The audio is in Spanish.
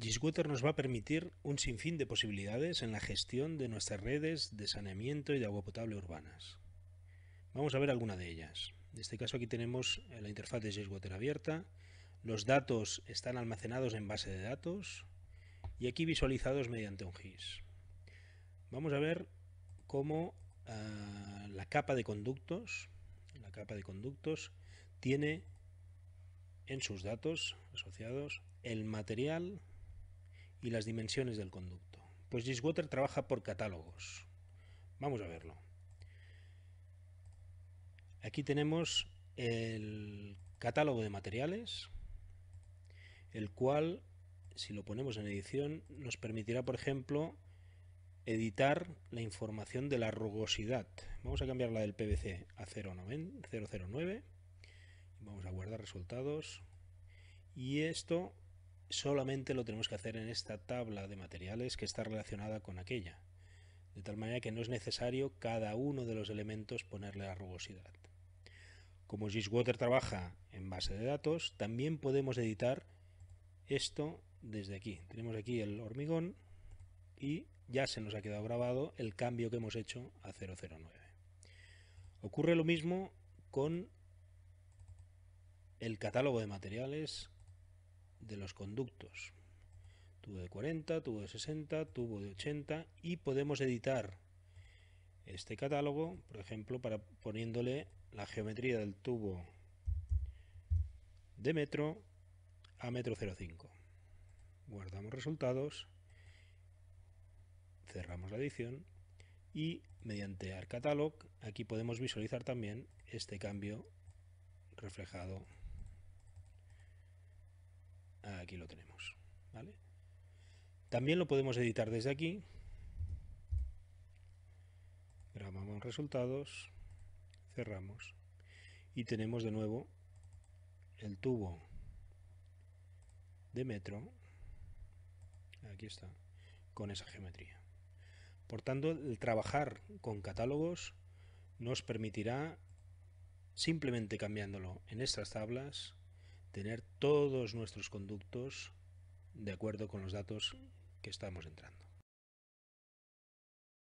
Giswater nos va a permitir un sinfín de posibilidades en la gestión de nuestras redes de saneamiento y de agua potable urbanas. Vamos a ver alguna de ellas. En este caso aquí tenemos eh, la interfaz de Giswater abierta, los datos están almacenados en base de datos y aquí visualizados mediante un GIS. Vamos a ver cómo eh, la capa de conductos, la capa de conductos tiene en sus datos asociados el material y las dimensiones del conducto. Pues Giswater trabaja por catálogos. Vamos a verlo. Aquí tenemos el catálogo de materiales, el cual, si lo ponemos en edición, nos permitirá, por ejemplo, editar la información de la rugosidad. Vamos a cambiar la del PVC a 009. Vamos a guardar resultados. Y esto solamente lo tenemos que hacer en esta tabla de materiales que está relacionada con aquella, de tal manera que no es necesario cada uno de los elementos ponerle la rugosidad. Como Giswater trabaja en base de datos, también podemos editar esto desde aquí. Tenemos aquí el hormigón y ya se nos ha quedado grabado el cambio que hemos hecho a 009. Ocurre lo mismo con el catálogo de materiales de los conductos. Tubo de 40, tubo de 60, tubo de 80 y podemos editar este catálogo, por ejemplo, para poniéndole la geometría del tubo de metro a metro 05. Guardamos resultados, cerramos la edición y mediante ArcCatalog aquí podemos visualizar también este cambio reflejado Aquí lo tenemos, También lo podemos editar desde aquí. Grabamos resultados, cerramos y tenemos de nuevo el tubo de metro. Aquí está, con esa geometría. Por tanto, el trabajar con catálogos nos permitirá, simplemente cambiándolo en estas tablas, tener todos nuestros conductos de acuerdo con los datos que estamos entrando.